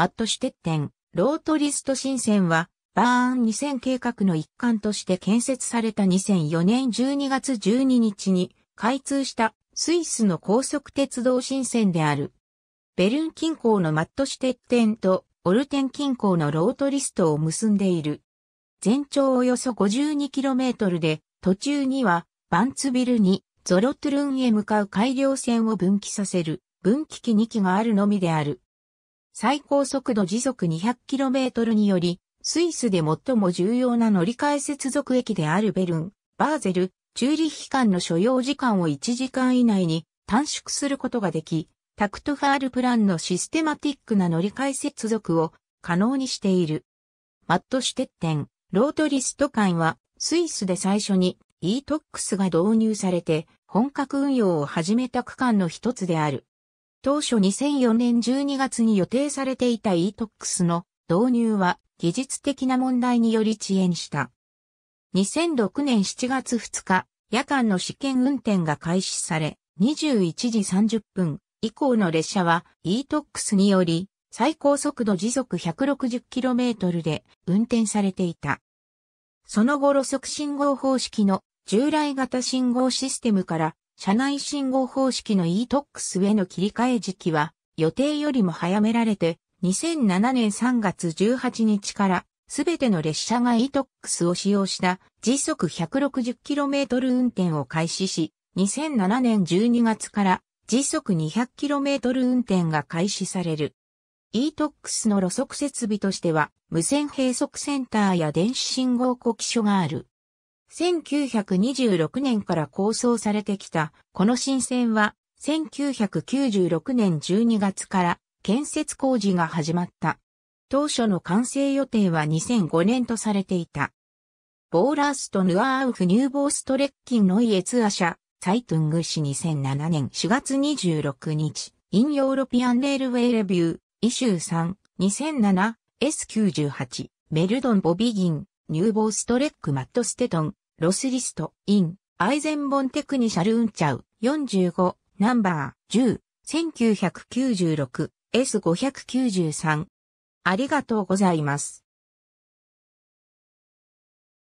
マットシュテッテン、ロートリスト新線は、バーン2000計画の一環として建設された2004年12月12日に開通したスイスの高速鉄道新線である。ベルン近郊のマットシュテッテンとオルテン近郊のロートリストを結んでいる。全長およそ 52km で、途中にはバンツビルにゾロトゥルンへ向かう改良線を分岐させる分岐器2機があるのみである。最高速度時速 200km により、スイスで最も重要な乗り換え接続駅であるベルン、バーゼル、チューリヒ間の所要時間を1時間以内に短縮することができ、タクトファールプランのシステマティックな乗り換え接続を可能にしている。マットシュテッテン、ロートリスト間はスイスで最初に e-TOX が導入されて本格運用を始めた区間の一つである。当初2004年12月に予定されていた e-TOX の導入は技術的な問題により遅延した。2006年7月2日、夜間の試験運転が開始され、21時30分以降の列車は e-TOX により最高速度時速 160km で運転されていた。その後路側信号方式の従来型信号システムから車内信号方式の e-TOX への切り替え時期は予定よりも早められて2007年3月18日からすべての列車が e-TOX を使用した時速 160km 運転を開始し2007年12月から時速 200km 運転が開始される。e-TOX の路側設備としては無線閉塞センターや電子信号呼気所がある。1926年から構想されてきた、この新線は、1996年12月から建設工事が始まった。当初の完成予定は2005年とされていた。ボーラーストヌアーウフニューボーストレッキンノイエツアシャ、サイトゥング氏2007年4月26日、インヨーロピアンレールウェイレビュー、イシュー3、2007、S98、メルドンボビギン、ニューボーストレックマットステトン、ロスリスト、イン、アイゼンボンテクニシャルウンチャウ、45、ナンバー、10、1996、S593。ありがとうございます。